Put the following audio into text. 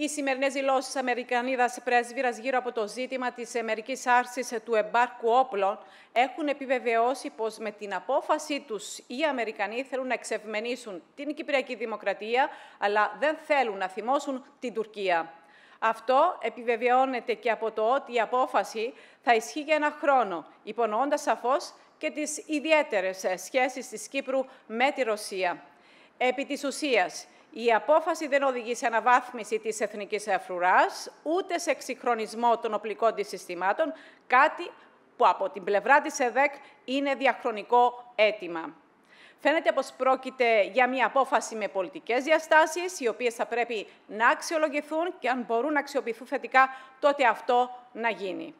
Οι σημερινές δηλώσεις τη Αμερικανίδας πρέσβυρας γύρω από το ζήτημα της μερικής άρσης του εμπάρκου όπλων έχουν επιβεβαιώσει πως με την απόφαση τους οι Αμερικανοί θέλουν να εξευμενήσουν την Κυπριακή Δημοκρατία, αλλά δεν θέλουν να θυμώσουν την Τουρκία. Αυτό επιβεβαιώνεται και από το ότι η απόφαση θα ισχύει για ένα χρόνο, υπονοώντας σαφώς και τις ιδιαίτερες σχέσεις της Κύπρου με τη Ρωσία. Επί της ουσίας, η απόφαση δεν οδηγεί σε αναβάθμιση της εθνικής αφρουράς, ούτε σε εξυγχρονισμό των οπλικών της συστημάτων, κάτι που από την πλευρά της ΕΔΕΚ είναι διαχρονικό αίτημα. Φαίνεται πως πρόκειται για μια απόφαση με πολιτικές διαστάσεις, οι οποίες θα πρέπει να αξιολογηθούν και αν μπορούν να αξιοποιηθούν θετικά, τότε αυτό να γίνει.